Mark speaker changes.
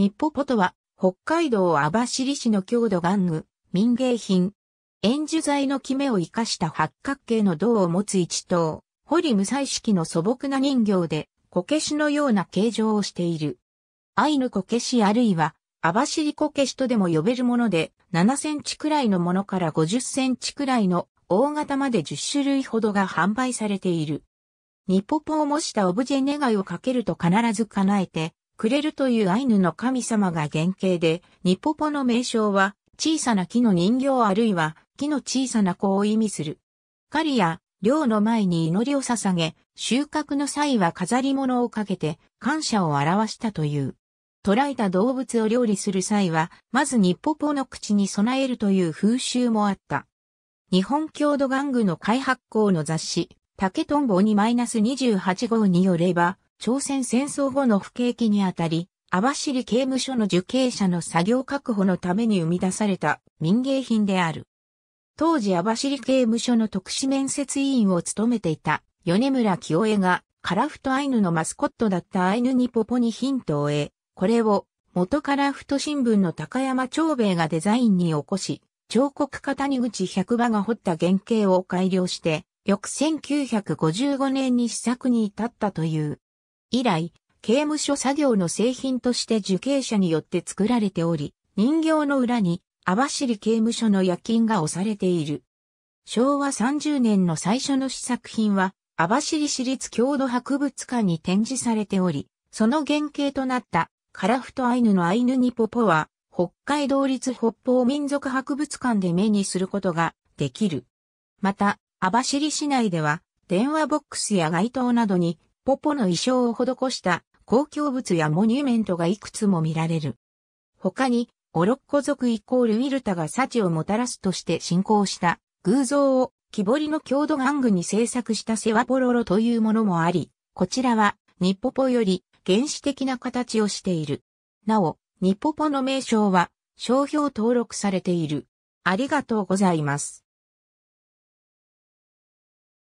Speaker 1: 日ポポとは、北海道網走市の郷土玩具、民芸品。円樹材のキメを生かした八角形の銅を持つ一頭、堀無彩式の素朴な人形で、こけしのような形状をしている。アイヌこけしあるいは、網走こけしとでも呼べるもので、7センチくらいのものから50センチくらいの大型まで10種類ほどが販売されている。ニポポを模したオブジェ願いをかけると必ず叶えて、くれるというアイヌの神様が原型で、ニポポの名称は、小さな木の人形あるいは木の小さな子を意味する。狩りや漁の前に祈りを捧げ、収穫の際は飾り物をかけて感謝を表したという。捕らえた動物を料理する際は、まずニッポポの口に備えるという風習もあった。日本郷土玩具の開発校の雑誌、竹とんぼにマイナス28号によれば、朝鮮戦争後の不景気にあたり、網走刑務所の受刑者の作業確保のために生み出された民芸品である。当時網走刑務所の特殊面接委員を務めていた米村清江がカラフトアイヌのマスコットだったアイヌニポポにヒントを得、これを元カラフト新聞の高山長兵衛がデザインに起こし、彫刻家谷口百馬が彫った原型を改良して、翌1955年に試作に至ったという。以来、刑務所作業の製品として受刑者によって作られており、人形の裏に網走刑務所の夜勤が押されている。昭和30年の最初の試作品は、網走市立郷土博物館に展示されており、その原型となったカラフトアイヌのアイヌニポポは、北海道立北方民族博物館で目にすることができる。また、網走市内では、電話ボックスや街灯などにポポの衣装を施した公共物やモニュメントがいくつも見られる。他に、オロッコ族イコールウィルタが幸をもたらすとして信仰した偶像を木彫りの郷土玩具に制作したセワポロロというものもあり、こちらはニッポポより原始的な形をしている。なお、ニッポポの名称は商標登録されている。ありがとうございます。